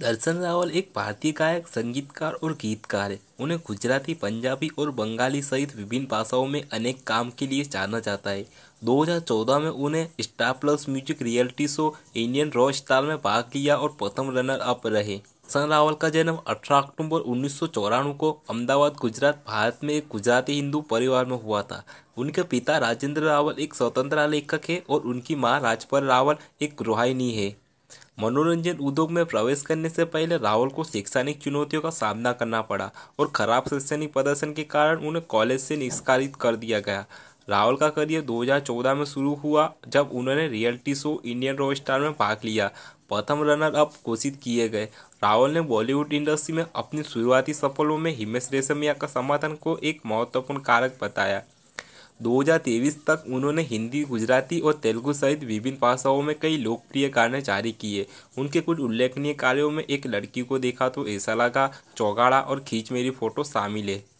दर्शन रावल एक भारतीय गायक संगीतकार और गीतकार है उन्हें गुजराती पंजाबी और बंगाली सहित विभिन्न भाषाओं में अनेक काम के लिए जाना जाता है 2014 में उन्हें Star Plus music reality show Indian rock star में भाग लिया और प्रथम रनर अप रहे सन रावल का जन्म 18 अक्टूबर उन्नीस को अहमदाबाद गुजरात भारत में एक गुजराती हिंदू परिवार में हुआ था उनके पिता राजेंद्र रावल एक स्वतंत्र लेखक है और उनकी माँ राजपाल रावल एक गृहिणी है मनोरंजन उद्योग में प्रवेश करने से पहले राहुल को शैक्षणिक चुनौतियों का सामना करना पड़ा और खराब शैक्षणिक प्रदर्शन के कारण उन्हें कॉलेज से निष्कारित कर दिया गया राहुल का करियर 2014 में शुरू हुआ जब उन्होंने reality show Indian rock star में भाग लिया प्रथम रनर अप घोषित किए गए राहुल ने बॉलीवुड इंडस्ट्री में अपनी शुरुआती सफलों में हिमेश रेशमिया का समर्थन को एक महत्वपूर्ण कारक बताया 2023 तक उन्होंने हिंदी गुजराती और तेलुगु सहित विभिन्न भाषाओं में कई लोकप्रिय गाने जारी किए उनके कुछ उल्लेखनीय कार्यों में एक लड़की को देखा तो ऐसा लगा चौगाड़ा और खींच मेरी फोटो शामिल है